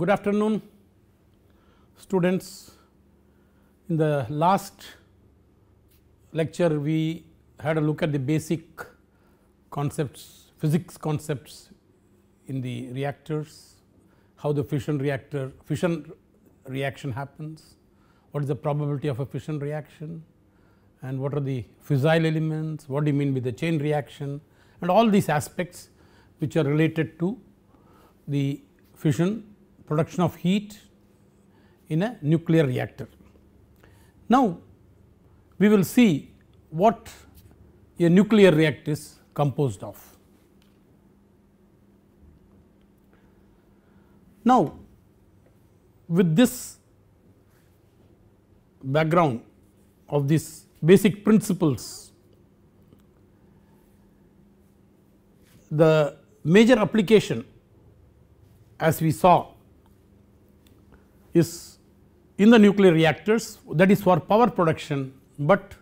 Good afternoon students. In the last lecture we had a look at the basic concepts physics concepts in the reactors, how the fission reactor fission reaction happens, what is the probability of a fission reaction and what are the fissile elements, what do you mean by the chain reaction and all these aspects which are related to the fission production of heat in a nuclear reactor. Now, we will see what a nuclear reactor is composed of. Now, with this background of these basic principles, the major application as we saw is in the nuclear reactors that is for power production, but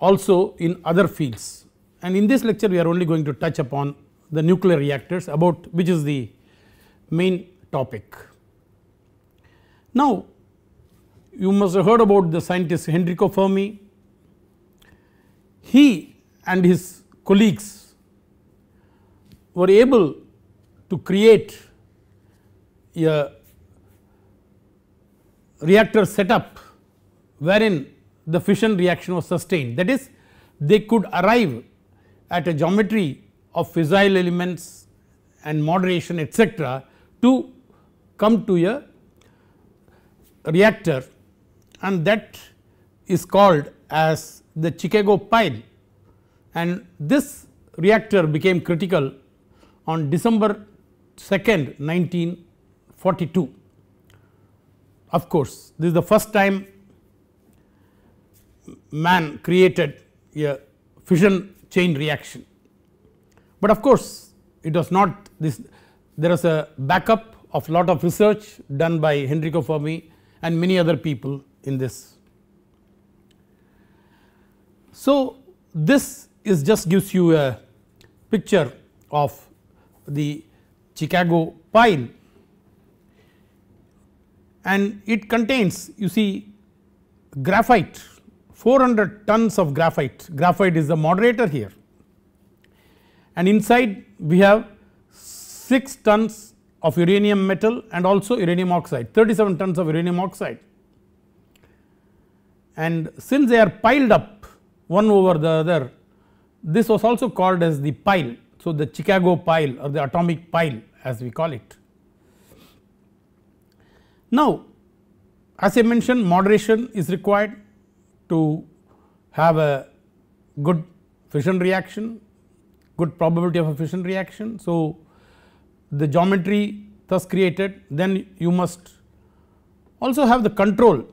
also in other fields. And in this lecture we are only going to touch upon the nuclear reactors about which is the main topic. Now you must have heard about the scientist Enrico Fermi. He and his colleagues were able to create a reactor setup wherein the fission reaction was sustained that is they could arrive at a geometry of fissile elements and moderation etc., to come to a reactor and that is called as the Chicago pile and this reactor became critical on December 2nd 1942. Of course, this is the first time man created a fission chain reaction, but of course, it was not this there was a backup of lot of research done by Henrico Fermi and many other people in this. So, this is just gives you a picture of the Chicago pile and it contains you see graphite 400 tons of graphite, graphite is the moderator here and inside we have 6 tons of uranium metal and also uranium oxide 37 tons of uranium oxide. And since they are piled up one over the other this was also called as the pile. So, the Chicago pile or the atomic pile as we call it. Now, as I mentioned moderation is required to have a good fission reaction, good probability of a fission reaction. So, the geometry thus created then you must also have the control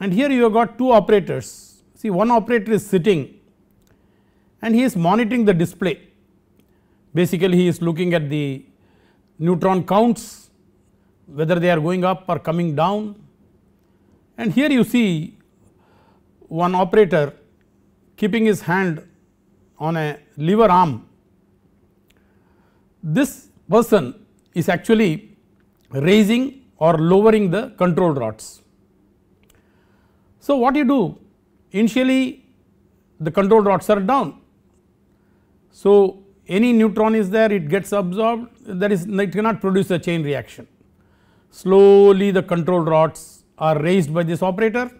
and here you have got two operators. See one operator is sitting and he is monitoring the display basically he is looking at the neutron counts whether they are going up or coming down and here you see one operator keeping his hand on a lever arm. This person is actually raising or lowering the control rods. So, what you do initially the control rods are down. So, any neutron is there it gets absorbed that is it cannot produce a chain reaction slowly the control rods are raised by this operator.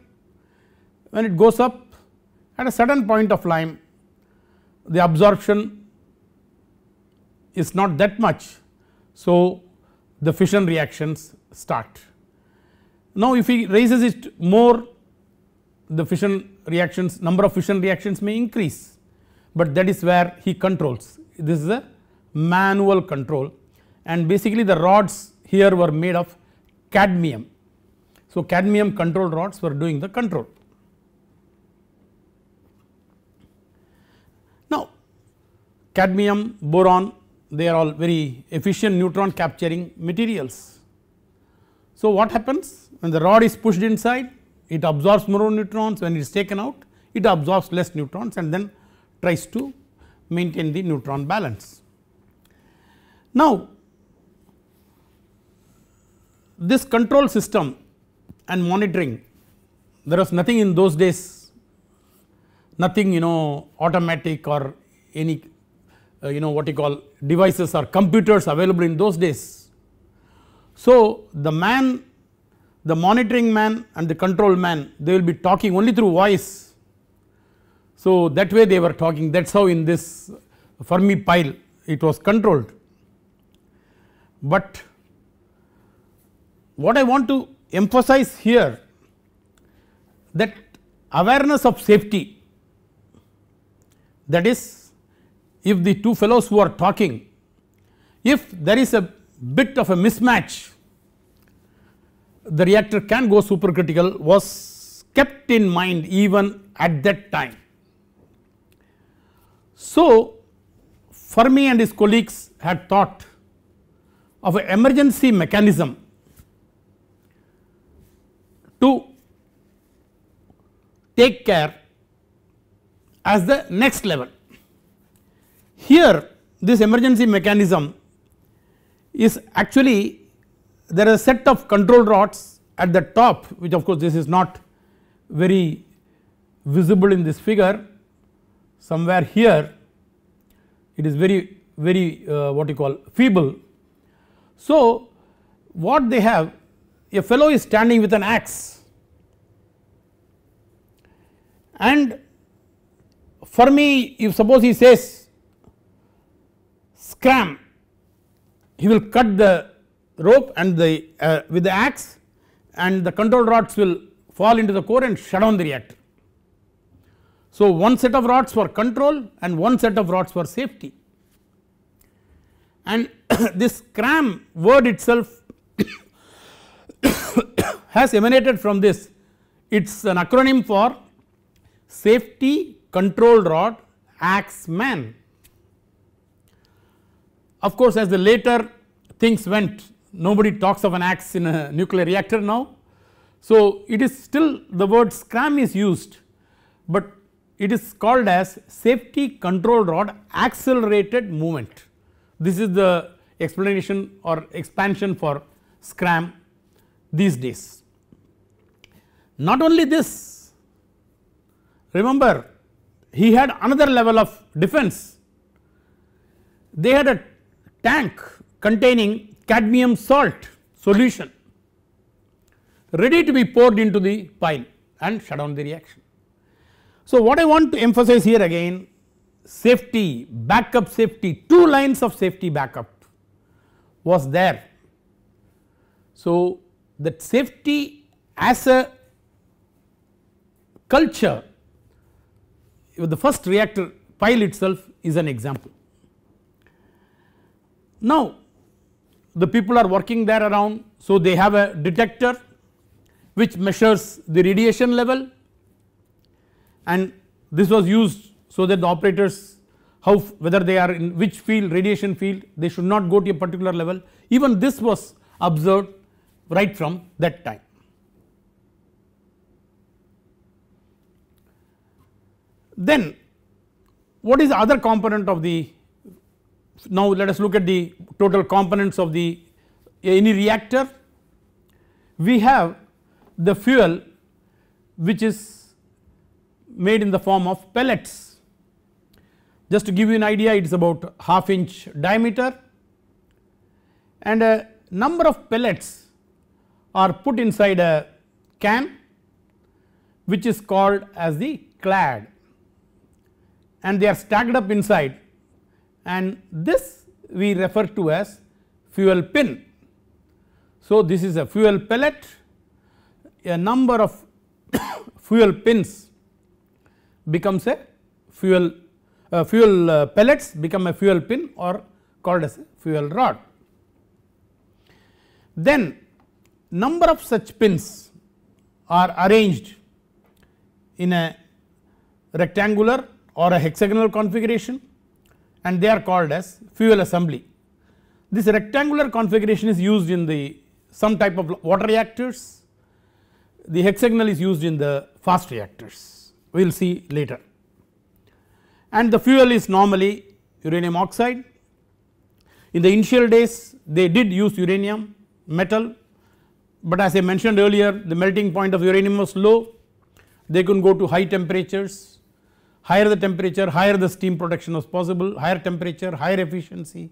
When it goes up at a certain point of time the absorption is not that much. So, the fission reactions start. Now, if he raises it more the fission reactions number of fission reactions may increase, but that is where he controls this is a manual control and basically the rods here were made of cadmium. So, cadmium control rods were doing the control. Now, cadmium, boron they are all very efficient neutron capturing materials. So, what happens when the rod is pushed inside it absorbs more neutrons when it is taken out it absorbs less neutrons and then tries to maintain the neutron balance. Now, this control system and monitoring there was nothing in those days nothing you know automatic or any uh, you know what you call devices or computers available in those days. So, the man the monitoring man and the control man they will be talking only through voice. So, that way they were talking that is how in this Fermi pile it was controlled, but what I want to emphasize here that awareness of safety that is if the two fellows who are talking if there is a bit of a mismatch the reactor can go supercritical was kept in mind even at that time. So, Fermi and his colleagues had thought of an emergency mechanism to take care as the next level. Here this emergency mechanism is actually there is a set of control rods at the top which of course this is not very visible in this figure somewhere here it is very very uh, what you call feeble. So what they have a fellow is standing with an axe and for me if suppose he says scram he will cut the rope and the uh, with the axe and the control rods will fall into the core and shut down the reactor. So, one set of rods for control and one set of rods for safety and this "scram" word itself has emanated from this. It is an acronym for Safety Control Rod Axeman. Of course, as the later things went nobody talks of an axe in a nuclear reactor now. So, it is still the word scram is used, but it is called as safety control rod accelerated movement. This is the explanation or expansion for scram these days. Not only this, remember he had another level of defense. They had a tank containing cadmium salt solution ready to be poured into the pile and shut down the reaction. So, what I want to emphasize here again safety backup safety two lines of safety backup was there. So, that safety as a culture the first reactor pile itself is an example. Now the people are working there around so they have a detector which measures the radiation level and this was used so that the operators how whether they are in which field radiation field they should not go to a particular level even this was observed right from that time. Then what is the other component of the now let us look at the total components of the any reactor we have the fuel which is made in the form of pellets just to give you an idea it is about half inch diameter and a number of pellets are put inside a can which is called as the clad and they are stacked up inside and this we refer to as fuel pin. So, this is a fuel pellet a number of fuel pins becomes a fuel uh, fuel uh, pellets become a fuel pin or called as fuel rod. Then number of such pins are arranged in a rectangular or a hexagonal configuration and they are called as fuel assembly. This rectangular configuration is used in the some type of water reactors, the hexagonal is used in the fast reactors we will see later and the fuel is normally uranium oxide. In the initial days they did use uranium metal but as I mentioned earlier the melting point of uranium was low they could go to high temperatures Higher the temperature, higher the steam production was possible, higher temperature, higher efficiency.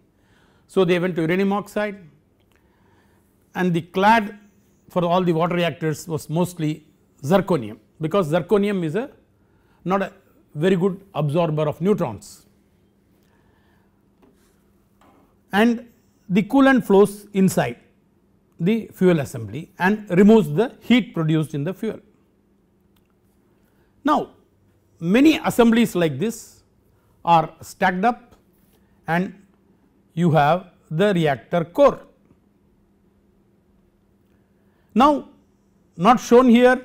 So, they went to uranium oxide and the clad for all the water reactors was mostly zirconium because zirconium is a not a very good absorber of neutrons. And the coolant flows inside the fuel assembly and removes the heat produced in the fuel. Now, many assemblies like this are stacked up and you have the reactor core. Now not shown here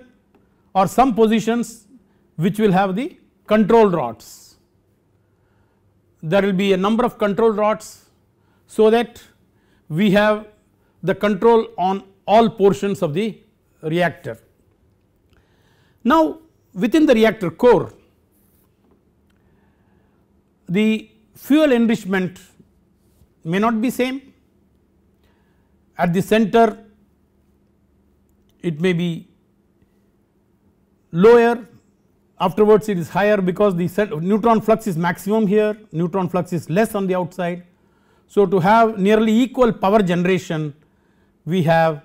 are some positions which will have the control rods. There will be a number of control rods so that we have the control on all portions of the reactor. Now within the reactor core the fuel enrichment may not be same at the center it may be lower afterwards it is higher because the neutron flux is maximum here neutron flux is less on the outside. So to have nearly equal power generation we have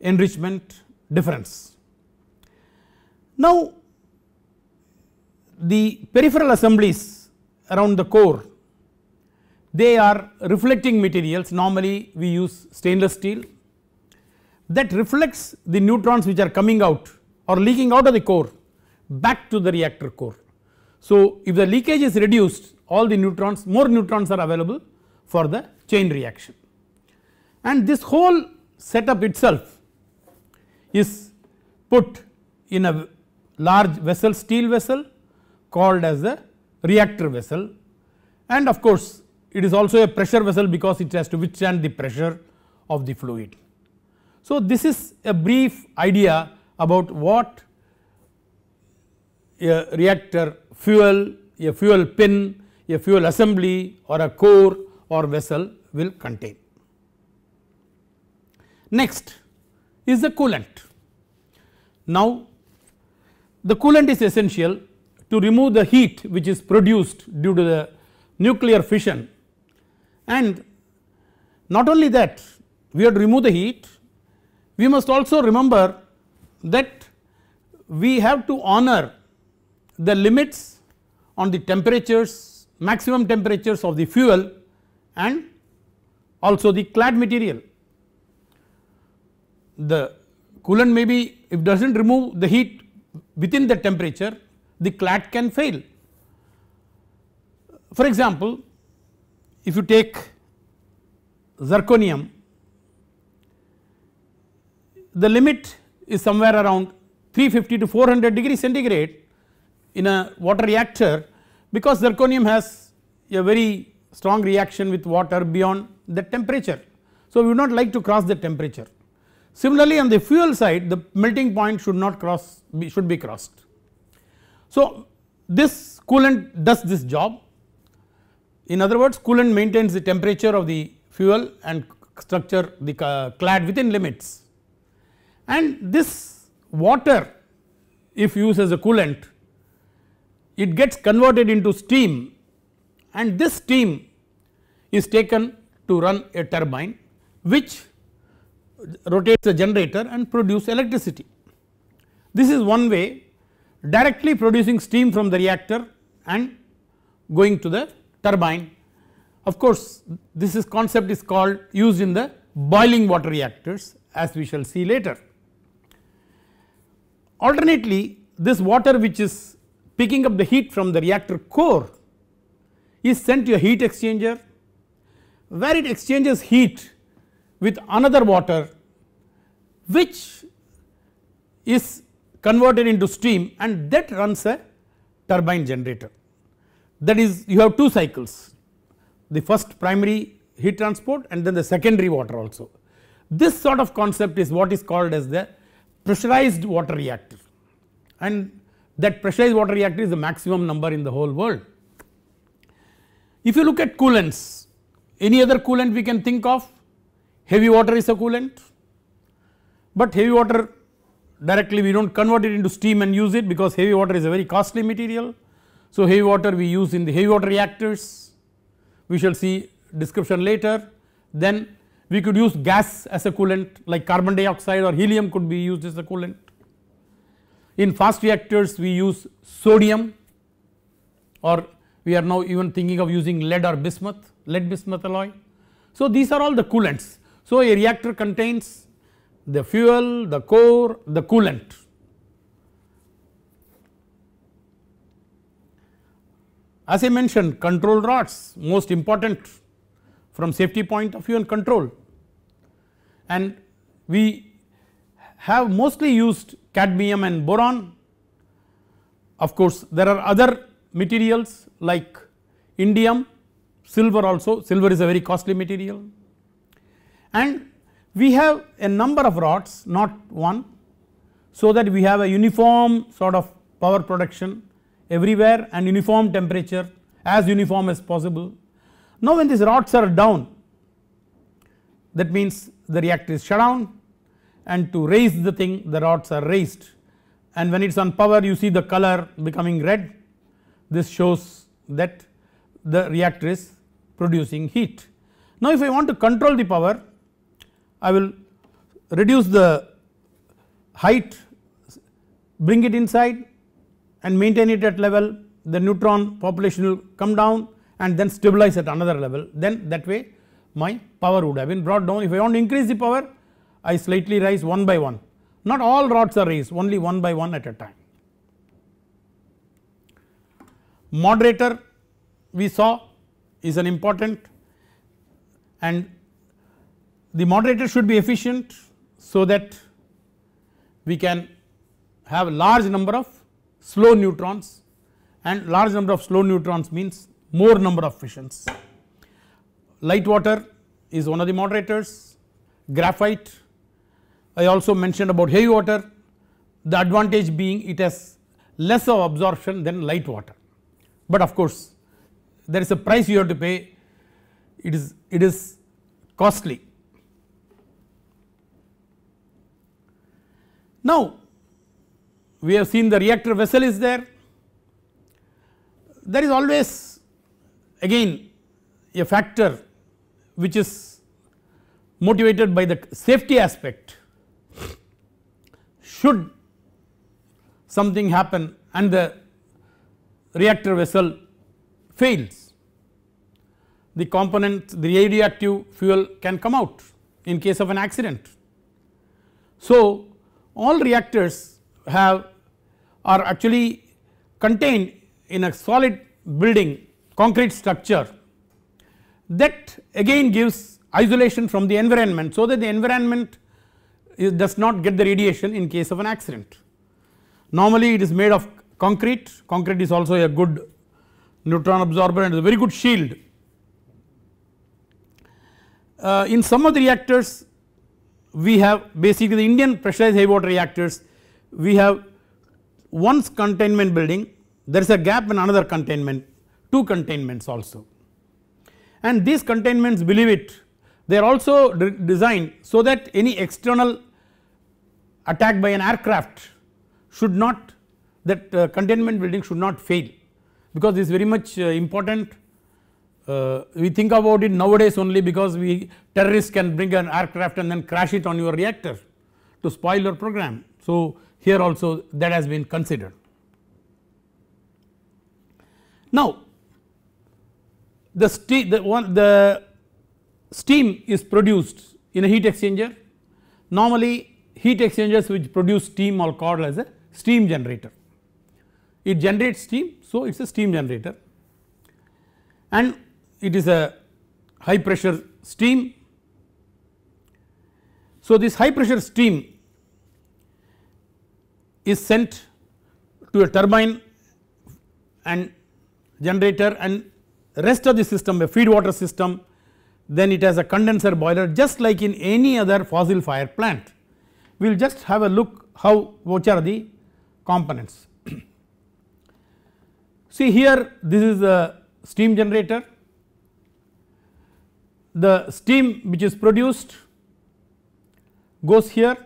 enrichment difference. Now the peripheral assemblies around the core. They are reflecting materials normally we use stainless steel that reflects the neutrons which are coming out or leaking out of the core back to the reactor core. So, if the leakage is reduced all the neutrons more neutrons are available for the chain reaction and this whole setup itself is put in a large vessel steel vessel called as the reactor vessel and of course, it is also a pressure vessel because it has to withstand the pressure of the fluid. So, this is a brief idea about what a reactor fuel, a fuel pin, a fuel assembly or a core or vessel will contain. Next is the coolant. Now, the coolant is essential to remove the heat which is produced due to the nuclear fission and not only that we have to remove the heat we must also remember that we have to honor the limits on the temperatures maximum temperatures of the fuel and also the clad material. The coolant may be if does not remove the heat within the temperature the clad can fail. For example, if you take zirconium, the limit is somewhere around 350 to 400 degree centigrade in a water reactor because zirconium has a very strong reaction with water beyond that temperature. So, we would not like to cross the temperature. Similarly, on the fuel side the melting point should not cross be should be crossed. So, this coolant does this job in other words coolant maintains the temperature of the fuel and structure the clad within limits and this water if used as a coolant it gets converted into steam and this steam is taken to run a turbine which rotates the generator and produce electricity. This is one way directly producing steam from the reactor and going to the turbine. Of course, this is concept is called used in the boiling water reactors as we shall see later. Alternately, this water which is picking up the heat from the reactor core is sent to a heat exchanger where it exchanges heat with another water which is converted into steam and that runs a turbine generator. That is you have two cycles the first primary heat transport and then the secondary water also. This sort of concept is what is called as the pressurized water reactor and that pressurized water reactor is the maximum number in the whole world. If you look at coolants any other coolant we can think of heavy water is a coolant but heavy water directly we do not convert it into steam and use it because heavy water is a very costly material. So, heavy water we use in the heavy water reactors we shall see description later. Then we could use gas as a coolant like carbon dioxide or helium could be used as a coolant. In fast reactors we use sodium or we are now even thinking of using lead or bismuth, lead bismuth alloy. So, these are all the coolants. So, a reactor contains the fuel, the core, the coolant. As I mentioned control rods most important from safety point of view and control and we have mostly used cadmium and boron. Of course, there are other materials like indium, silver also, silver is a very costly material and we have a number of rods not one. So, that we have a uniform sort of power production everywhere and uniform temperature as uniform as possible. Now, when these rods are down that means the reactor is shut down and to raise the thing the rods are raised and when it is on power you see the color becoming red this shows that the reactor is producing heat. Now, if I want to control the power I will reduce the height bring it inside and maintain it at level the neutron population will come down and then stabilize at another level then that way my power would have been brought down if I want to increase the power I slightly rise one by one not all rods are raised only one by one at a time. Moderator we saw is an important and the moderator should be efficient so that we can have large number of slow neutrons and large number of slow neutrons means more number of fissions. Light water is one of the moderators, graphite I also mentioned about heavy water the advantage being it has less of absorption than light water. But of course there is a price you have to pay it is it is costly Now, we have seen the reactor vessel is there, there is always again a factor which is motivated by the safety aspect. Should something happen and the reactor vessel fails, the component the radioactive fuel can come out in case of an accident. So, all reactors have are actually contained in a solid building concrete structure that again gives isolation from the environment so that the environment does not get the radiation in case of an accident. Normally it is made of concrete, concrete is also a good neutron absorber and a very good shield. Uh, in some of the reactors we have basically the Indian pressurized heavy water reactors we have once containment building there is a gap in another containment two containments also and these containments believe it they are also de designed so that any external attack by an aircraft should not that uh, containment building should not fail because this is very much uh, important uh, we think about it nowadays only because we terrorists can bring an aircraft and then crash it on your reactor to spoil your program. So, here also that has been considered. Now, the, steam, the, one, the steam is produced in a heat exchanger. Normally, heat exchangers which produce steam are called as a steam generator. It generates steam, so it is a steam generator and it is a high pressure steam. So, this high pressure steam is sent to a turbine and generator and rest of the system a feed water system then it has a condenser boiler just like in any other fossil fire plant. We will just have a look how which are the components. See here this is a steam generator the steam which is produced goes here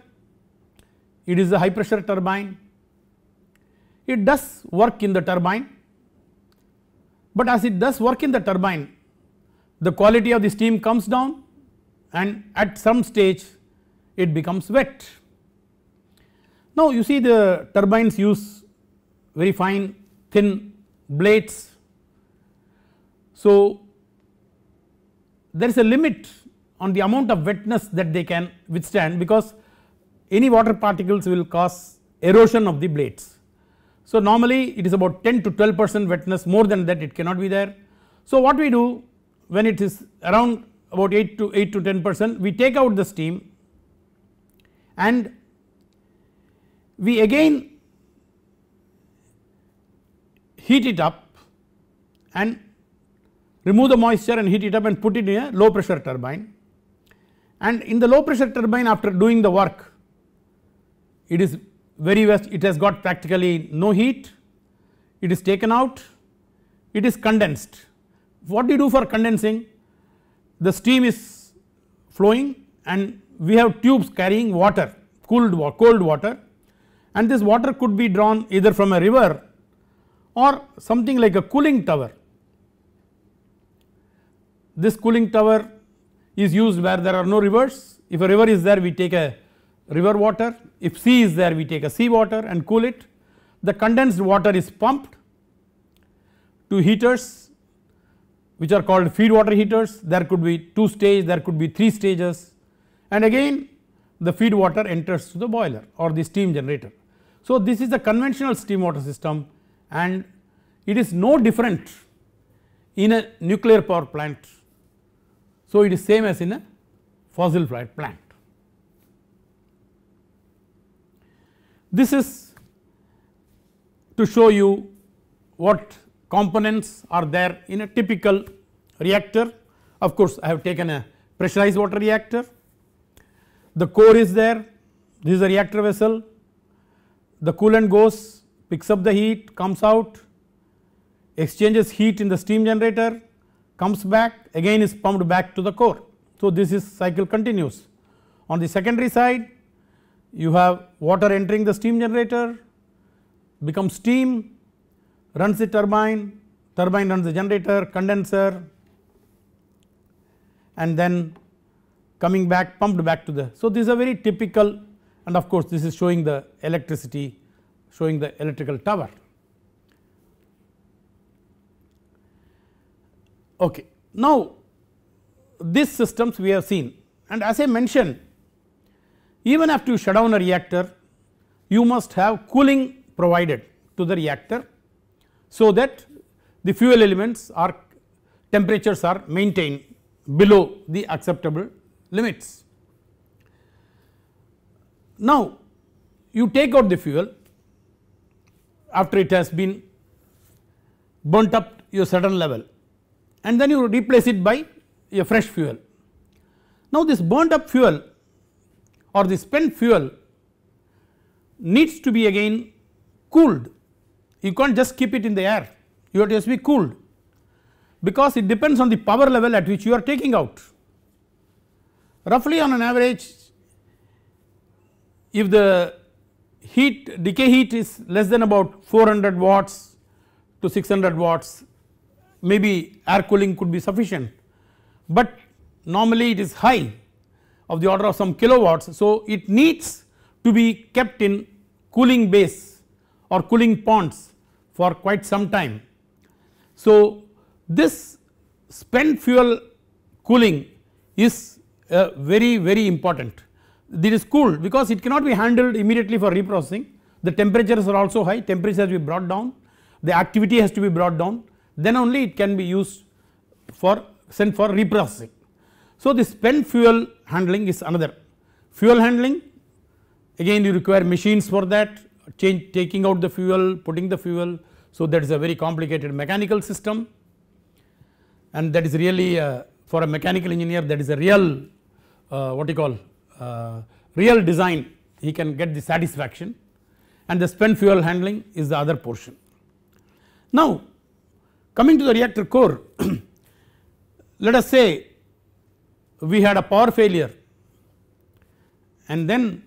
it is a high pressure turbine it does work in the turbine but as it does work in the turbine the quality of the steam comes down and at some stage it becomes wet. Now you see the turbines use very fine thin blades so there is a limit on the amount of wetness that they can withstand because any water particles will cause erosion of the blades. So normally it is about 10 to 12 percent wetness more than that it cannot be there. So what we do when it is around about 8 to 8 to 10 percent we take out the steam and we again heat it up and remove the moisture and heat it up and put it in a low pressure turbine and in the low pressure turbine after doing the work it is very well it has got practically no heat it is taken out it is condensed what do you do for condensing the steam is flowing and we have tubes carrying water cooled cold water and this water could be drawn either from a river or something like a cooling tower this cooling tower is used where there are no rivers. If a river is there we take a river water, if sea is there we take a sea water and cool it. The condensed water is pumped to heaters which are called feed water heaters there could be 2 stages. there could be 3 stages and again the feed water enters to the boiler or the steam generator. So, this is the conventional steam water system and it is no different in a nuclear power plant so, it is same as in a fossil fuel plant. This is to show you what components are there in a typical reactor. Of course, I have taken a pressurized water reactor, the core is there, this is a reactor vessel, the coolant goes, picks up the heat, comes out, exchanges heat in the steam generator, comes back again is pumped back to the core. So, this is cycle continues. On the secondary side you have water entering the steam generator becomes steam runs the turbine, turbine runs the generator, condenser and then coming back pumped back to the. So, this is a very typical and of course, this is showing the electricity showing the electrical tower. Okay. Now, these systems we have seen and as I mentioned even after you shut down a reactor you must have cooling provided to the reactor. So, that the fuel elements are temperatures are maintained below the acceptable limits. Now, you take out the fuel after it has been burnt up to a certain level and then you replace it by a fresh fuel. Now, this burnt up fuel or the spent fuel needs to be again cooled. You can't just keep it in the air, you have to be cooled because it depends on the power level at which you are taking out. Roughly on an average, if the heat decay heat is less than about 400 watts to 600 watts maybe air cooling could be sufficient but normally it is high of the order of some kilowatts. So, it needs to be kept in cooling base or cooling ponds for quite some time. So, this spent fuel cooling is uh, very very important. It is cooled because it cannot be handled immediately for reprocessing. The temperatures are also high, temperatures has to be brought down, the activity has to be brought down then only it can be used for sent for reprocessing. So, the spent fuel handling is another fuel handling again you require machines for that change taking out the fuel putting the fuel. So, that is a very complicated mechanical system and that is really a, uh, for a mechanical engineer that is a real uh, what you call uh, real design he can get the satisfaction and the spent fuel handling is the other portion. Now Coming to the reactor core, let us say we had a power failure and then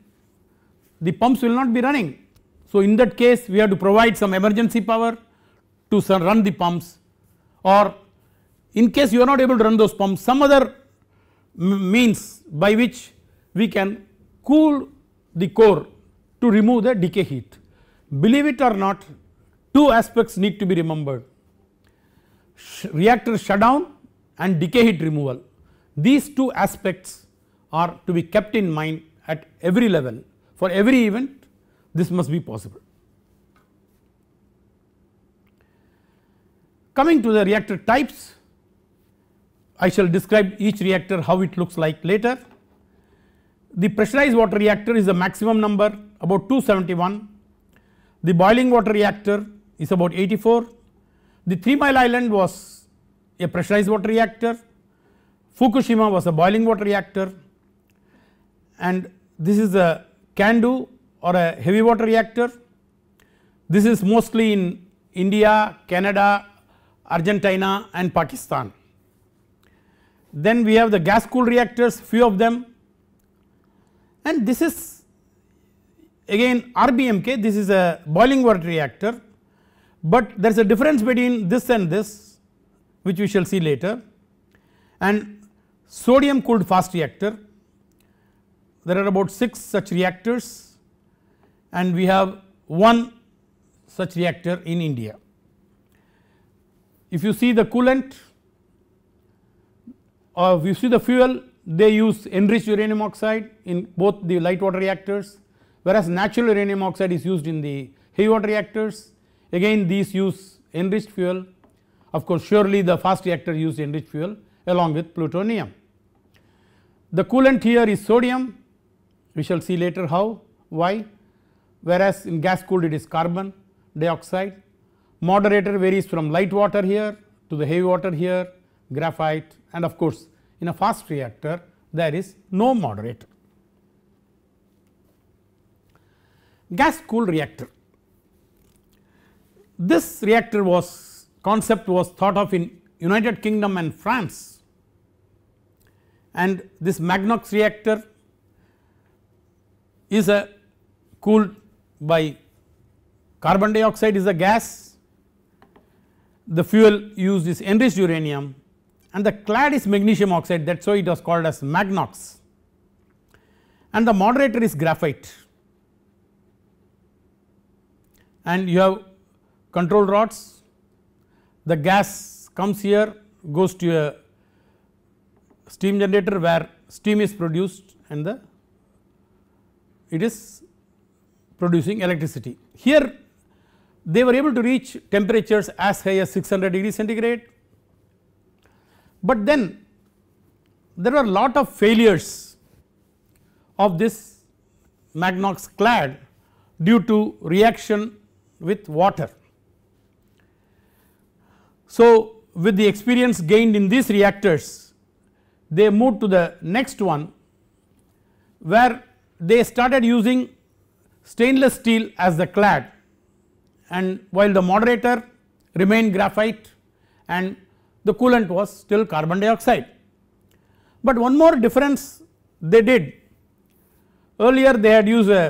the pumps will not be running. So, in that case we have to provide some emergency power to run the pumps or in case you are not able to run those pumps some other means by which we can cool the core to remove the decay heat. Believe it or not two aspects need to be remembered reactor shutdown and decay heat removal. These two aspects are to be kept in mind at every level for every event this must be possible. Coming to the reactor types I shall describe each reactor how it looks like later. The pressurized water reactor is the maximum number about 271, the boiling water reactor is about 84, the Three Mile Island was a pressurized water reactor, Fukushima was a boiling water reactor and this is a CANDU or a heavy water reactor. This is mostly in India, Canada, Argentina and Pakistan. Then we have the gas cooled reactors few of them and this is again RBMK this is a boiling water reactor but there is a difference between this and this which we shall see later and sodium cooled fast reactor there are about 6 such reactors and we have one such reactor in India. If you see the coolant or uh, if you see the fuel they use enriched uranium oxide in both the light water reactors whereas natural uranium oxide is used in the heavy water reactors Again these use enriched fuel of course surely the fast reactor used enriched fuel along with plutonium. The coolant here is sodium we shall see later how why whereas in gas cooled it is carbon dioxide moderator varies from light water here to the heavy water here graphite and of course in a fast reactor there is no moderator. Gas cooled reactor this reactor was concept was thought of in United Kingdom and France and this Magnox reactor is a cooled by carbon dioxide is a gas, the fuel used is enriched uranium and the clad is magnesium oxide that is why it was called as Magnox and the moderator is graphite and you have control rods, the gas comes here goes to a steam generator where steam is produced and the it is producing electricity. Here they were able to reach temperatures as high as 600 degree centigrade, but then there were lot of failures of this Magnox clad due to reaction with water. So, with the experience gained in these reactors they moved to the next one where they started using stainless steel as the clad and while the moderator remained graphite and the coolant was still carbon dioxide. But one more difference they did earlier they had used a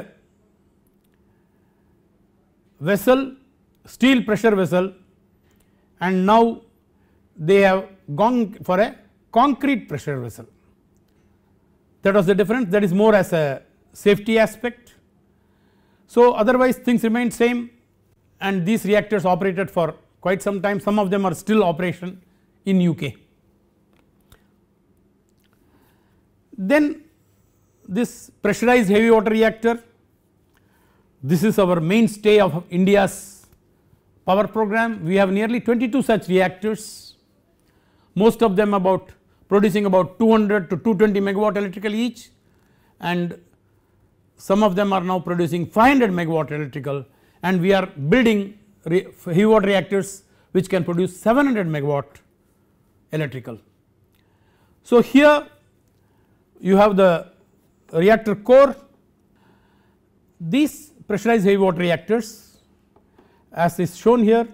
vessel steel pressure vessel and now they have gone for a concrete pressure vessel. That was the difference that is more as a safety aspect. So, otherwise things remain same and these reactors operated for quite some time some of them are still operation in UK. Then this pressurized heavy water reactor this is our mainstay of India's power program we have nearly 22 such reactors most of them about producing about 200 to 220 megawatt electrical each and some of them are now producing 500 megawatt electrical and we are building heavy water reactors which can produce 700 megawatt electrical. So, here you have the reactor core these pressurized heavy water reactors as is shown here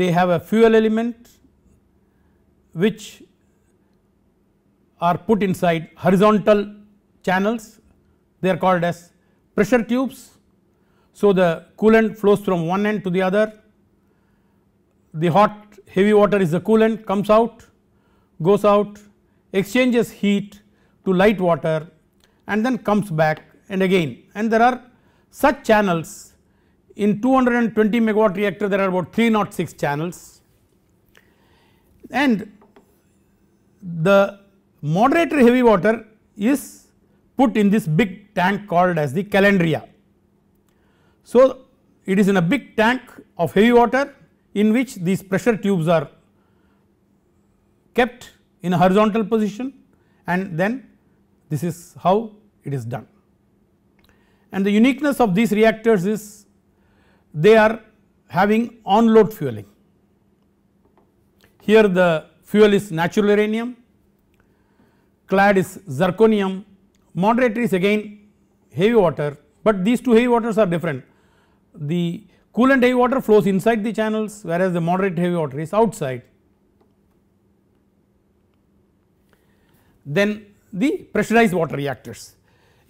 they have a fuel element which are put inside horizontal channels they are called as pressure tubes. So, the coolant flows from one end to the other the hot heavy water is the coolant comes out goes out exchanges heat to light water and then comes back and again and there are such channels in 220 megawatt reactor there are about 306 channels and the moderator heavy water is put in this big tank called as the calandria. So, it is in a big tank of heavy water in which these pressure tubes are kept in a horizontal position and then this is how it is done. And the uniqueness of these reactors is they are having on load fueling. Here the fuel is natural uranium, clad is zirconium, moderator is again heavy water, but these two heavy waters are different. The coolant heavy water flows inside the channels whereas the moderate heavy water is outside. Then the pressurized water reactors.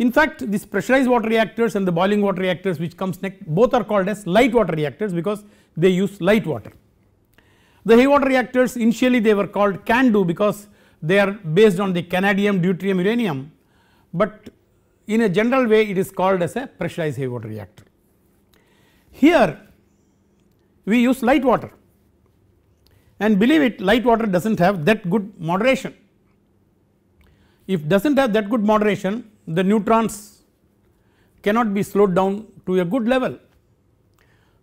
In fact, these pressurized water reactors and the boiling water reactors which comes next both are called as light water reactors because they use light water. The heavy water reactors initially they were called CANDU because they are based on the canadium, deuterium, uranium but in a general way it is called as a pressurized heavy water reactor. Here we use light water and believe it light water does not have that good moderation. If does not have that good moderation the neutrons cannot be slowed down to a good level.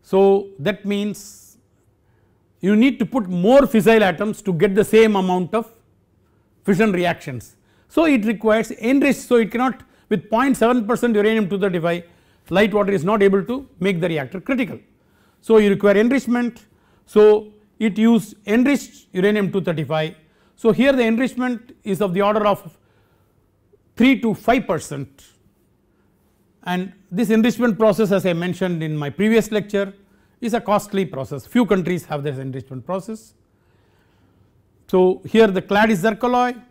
So that means you need to put more fissile atoms to get the same amount of fission reactions. So it requires enriched so it cannot with 0.7 percent uranium 235 light water is not able to make the reactor critical. So you require enrichment so it use enriched uranium 235. So here the enrichment is of the order of 3 to 5 percent and this enrichment process as I mentioned in my previous lecture is a costly process few countries have this enrichment process. So here the clad is zircaloy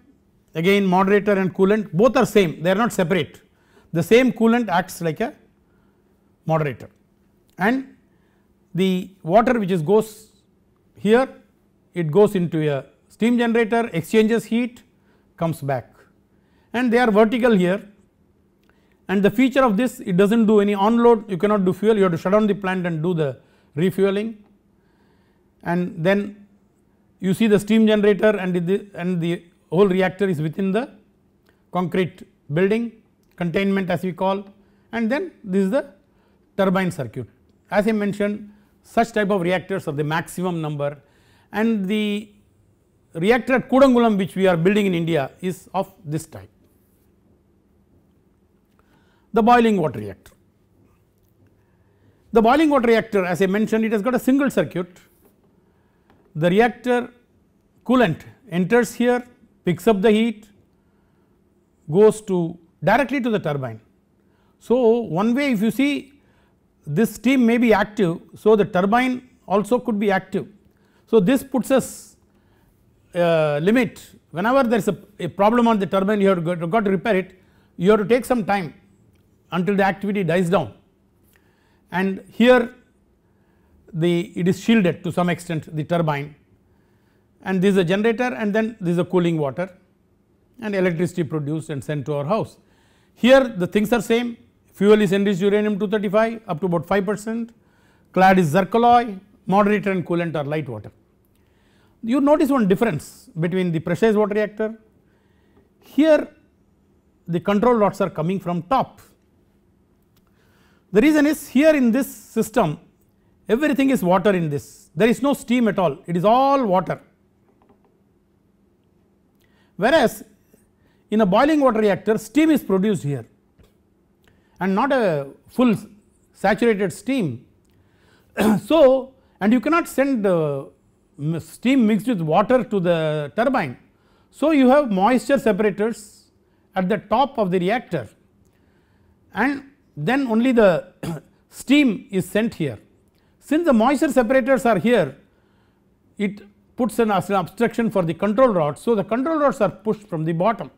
again moderator and coolant both are same they are not separate the same coolant acts like a moderator and the water which is goes here it goes into a steam generator exchanges heat comes back and they are vertical here and the feature of this it does not do any onload you cannot do fuel you have to shut down the plant and do the refueling and then you see the steam generator and the, and the whole reactor is within the concrete building containment as we call and then this is the turbine circuit. As I mentioned such type of reactors are the maximum number and the reactor at Kudangulam which we are building in India is of this type the boiling water reactor. The boiling water reactor as I mentioned it has got a single circuit, the reactor coolant enters here picks up the heat goes to directly to the turbine. So, one way if you see this steam may be active, so the turbine also could be active. So, this puts us uh, limit whenever there is a, a, problem on the turbine you have got to repair it you have to take some time until the activity dies down and here the it is shielded to some extent the turbine and this is a generator and then this is a cooling water and electricity produced and sent to our house. Here the things are same fuel is enriched uranium 235 up to about 5 percent clad is zircaloy moderator and coolant are light water. You notice one difference between the pressurized water reactor here the control rods are coming from top the reason is here in this system everything is water in this there is no steam at all it is all water. Whereas in a boiling water reactor steam is produced here and not a full saturated steam. so and you cannot send uh, steam mixed with water to the turbine. So you have moisture separators at the top of the reactor and then only the steam is sent here. Since the moisture separators are here, it puts an obstruction for the control rods. So, the control rods are pushed from the bottom.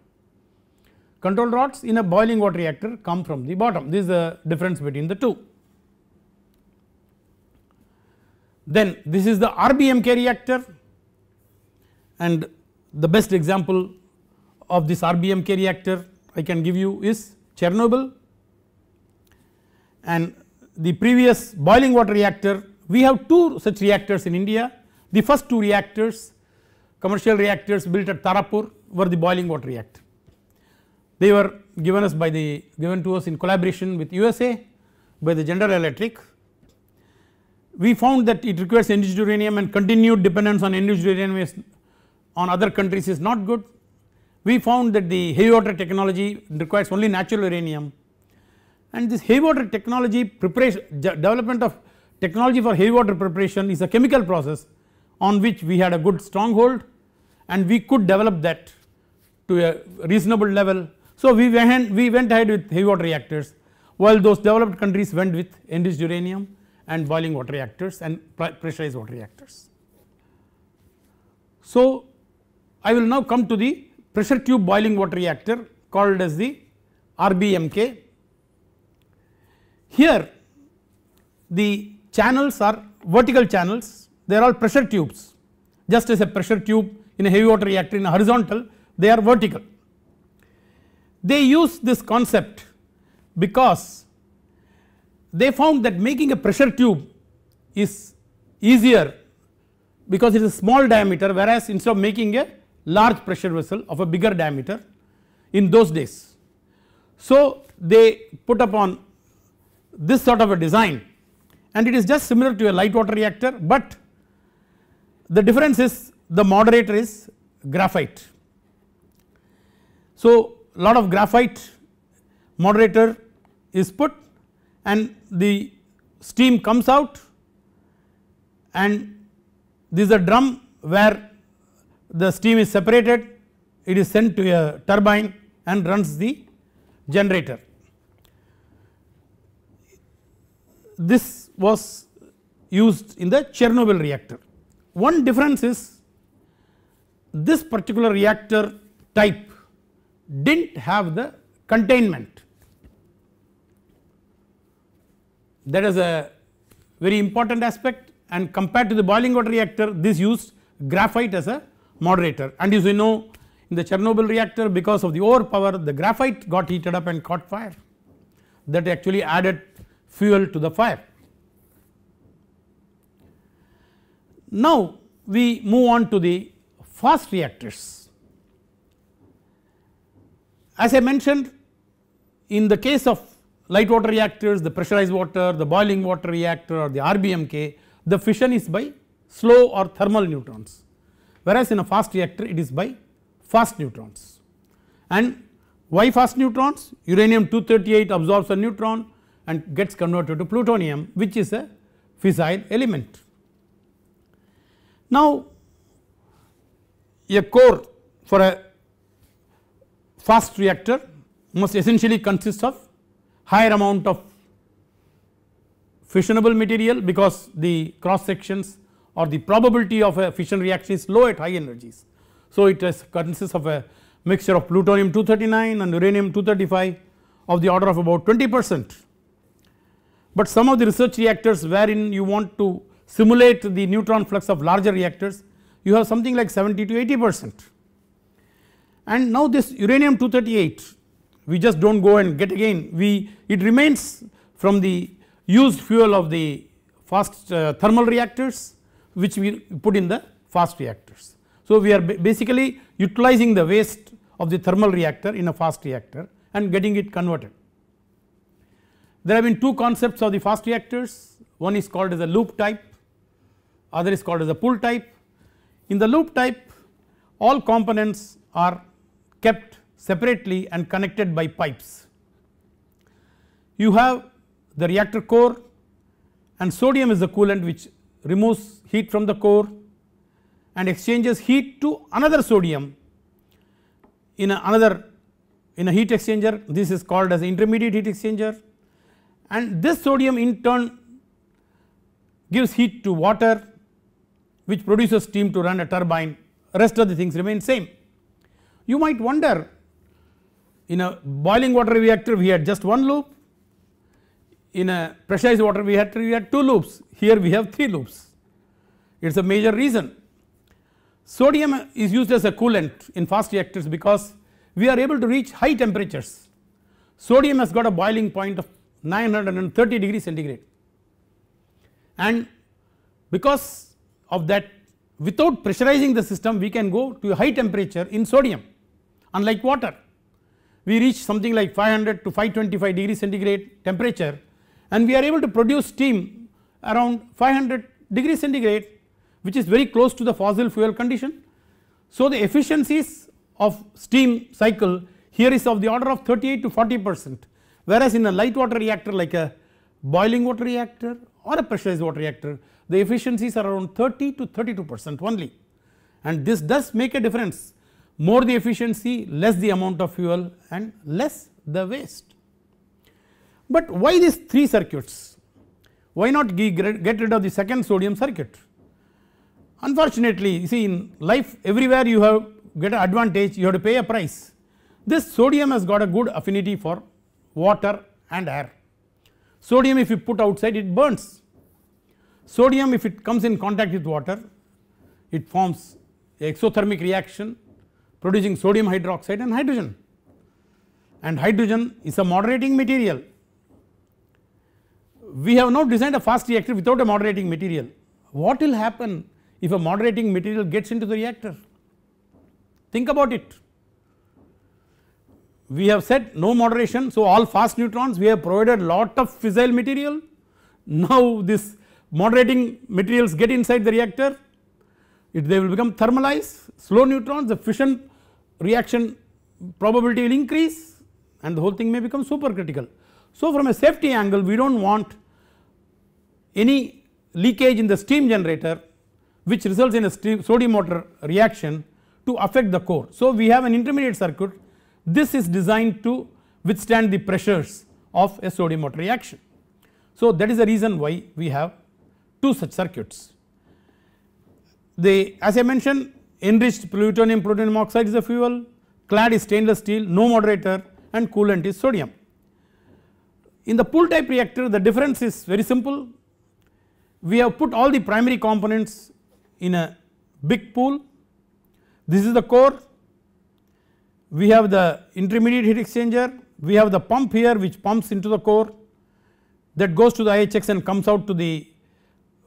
Control rods in a boiling water reactor come from the bottom. This is the difference between the two. Then this is the RBMK reactor and the best example of this RBMK reactor I can give you is Chernobyl and the previous boiling water reactor we have two such reactors in India. The first two reactors commercial reactors built at Tarapur were the boiling water reactor. They were given us by the given to us in collaboration with USA by the General Electric. We found that it requires enriched uranium and continued dependence on enriched uranium is on other countries is not good. We found that the heavy water technology requires only natural uranium and this heavy water technology preparation development of technology for heavy water preparation is a chemical process on which we had a good stronghold and we could develop that to a reasonable level. So, we went, we went ahead with heavy water reactors while those developed countries went with enriched uranium and boiling water reactors and pressurized water reactors. So, I will now come to the pressure tube boiling water reactor called as the RBMK here the channels are vertical channels they are all pressure tubes just as a pressure tube in a heavy water reactor in a horizontal they are vertical. They use this concept because they found that making a pressure tube is easier because it is a small diameter whereas instead of making a large pressure vessel of a bigger diameter in those days. So they put upon this sort of a design and it is just similar to a light water reactor but the difference is the moderator is graphite. So lot of graphite moderator is put and the steam comes out and this is a drum where the steam is separated it is sent to a turbine and runs the generator. this was used in the Chernobyl reactor. One difference is this particular reactor type did not have the containment that is a very important aspect and compared to the boiling water reactor this used graphite as a moderator and as we know in the Chernobyl reactor because of the overpower the graphite got heated up and caught fire that actually added fuel to the fire. Now, we move on to the fast reactors. As I mentioned in the case of light water reactors, the pressurized water, the boiling water reactor or the RBMK, the fission is by slow or thermal neutrons, whereas in a fast reactor it is by fast neutrons. And why fast neutrons? Uranium 238 absorbs a neutron, and gets converted to plutonium which is a fissile element. Now a core for a fast reactor must essentially consist of higher amount of fissionable material because the cross sections or the probability of a fission reaction is low at high energies. So, it consists of a mixture of plutonium 239 and uranium 235 of the order of about 20 percent but some of the research reactors wherein you want to simulate the neutron flux of larger reactors you have something like 70 to 80 percent. And now this uranium 238 we just do not go and get again we it remains from the used fuel of the fast uh, thermal reactors which we put in the fast reactors. So, we are basically utilizing the waste of the thermal reactor in a fast reactor and getting it converted. There have been two concepts of the fast reactors one is called as a loop type other is called as a pull type. In the loop type all components are kept separately and connected by pipes. You have the reactor core and sodium is the coolant which removes heat from the core and exchanges heat to another sodium in another in a heat exchanger this is called as intermediate heat exchanger and this sodium in turn gives heat to water which produces steam to run a turbine rest of the things remain same. You might wonder in a boiling water reactor we had just one loop in a pressurized water reactor we had two loops here we have three loops it is a major reason. Sodium is used as a coolant in fast reactors because we are able to reach high temperatures. Sodium has got a boiling point of 930 degree centigrade and because of that without pressurizing the system we can go to a high temperature in sodium unlike water we reach something like 500 to 525 degree centigrade temperature and we are able to produce steam around 500 degree centigrade which is very close to the fossil fuel condition. So, the efficiencies of steam cycle here is of the order of 38 to 40 percent Whereas in a light water reactor like a boiling water reactor or a pressurized water reactor the efficiencies are around 30 to 32 percent only and this does make a difference more the efficiency less the amount of fuel and less the waste. But why these 3 circuits? Why not get rid of the second sodium circuit? Unfortunately you see in life everywhere you have get an advantage you have to pay a price. This sodium has got a good affinity for water and air. Sodium if you put outside it burns. Sodium if it comes in contact with water it forms exothermic reaction producing sodium hydroxide and hydrogen and hydrogen is a moderating material. We have now designed a fast reactor without a moderating material. What will happen if a moderating material gets into the reactor? Think about it we have said no moderation. So, all fast neutrons we have provided lot of fissile material. Now, this moderating materials get inside the reactor it they will become thermalized slow neutrons the fission reaction probability will increase and the whole thing may become supercritical. So, from a safety angle we do not want any leakage in the steam generator which results in a sodium water reaction to affect the core. So, we have an intermediate circuit this is designed to withstand the pressures of a sodium water reaction. So, that is the reason why we have two such circuits. The as I mentioned enriched plutonium plutonium oxide is the fuel, clad is stainless steel, no moderator and coolant is sodium. In the pool type reactor the difference is very simple, we have put all the primary components in a big pool, this is the core we have the intermediate heat exchanger, we have the pump here which pumps into the core that goes to the IHX and comes out to the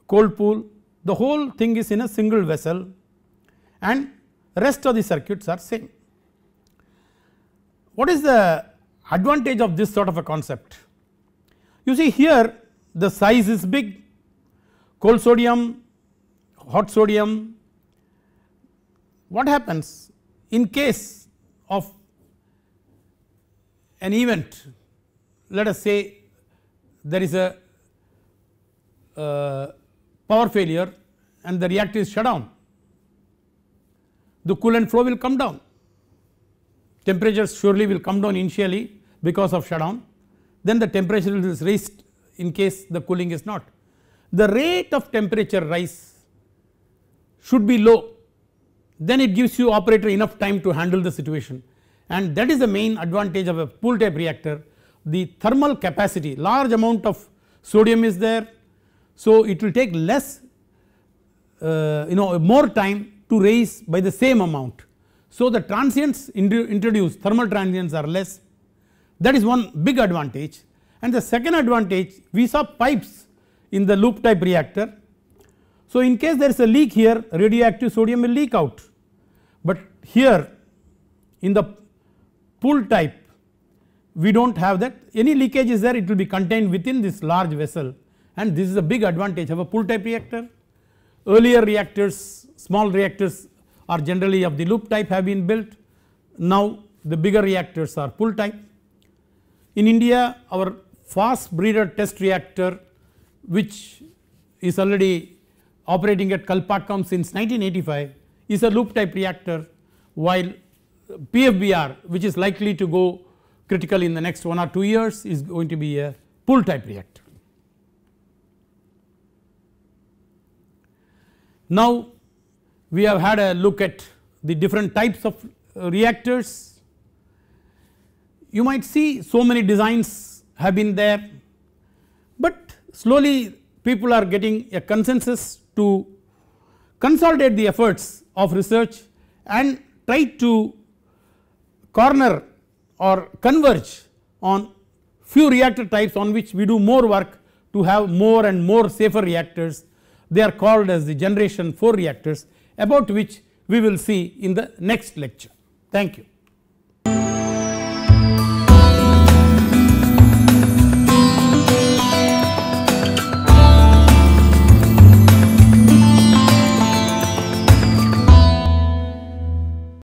cold pool. The whole thing is in a single vessel and rest of the circuits are same. What is the advantage of this sort of a concept? You see here the size is big, cold sodium, hot sodium. What happens in case of an event let us say there is a uh, power failure and the reactor is shut down the coolant flow will come down temperatures surely will come down initially because of shutdown then the temperature is raised in case the cooling is not. The rate of temperature rise should be low then it gives you operator enough time to handle the situation and that is the main advantage of a pool type reactor. The thermal capacity large amount of sodium is there. So, it will take less uh, you know more time to raise by the same amount. So, the transients introduced thermal transients are less that is one big advantage and the second advantage we saw pipes in the loop type reactor so, in case there is a leak here radioactive sodium will leak out, but here in the pool type we do not have that any leakage is there it will be contained within this large vessel and this is a big advantage of a pool type reactor. Earlier reactors small reactors are generally of the loop type have been built now the bigger reactors are pool type. In India our fast breeder test reactor which is already operating at Kalpakam since 1985 is a loop type reactor while PFBR which is likely to go critical in the next 1 or 2 years is going to be a pool type reactor. Now we have had a look at the different types of uh, reactors. You might see so many designs have been there but slowly people are getting a consensus to consolidate the efforts of research and try to corner or converge on few reactor types on which we do more work to have more and more safer reactors they are called as the generation 4 reactors about which we will see in the next lecture. Thank you.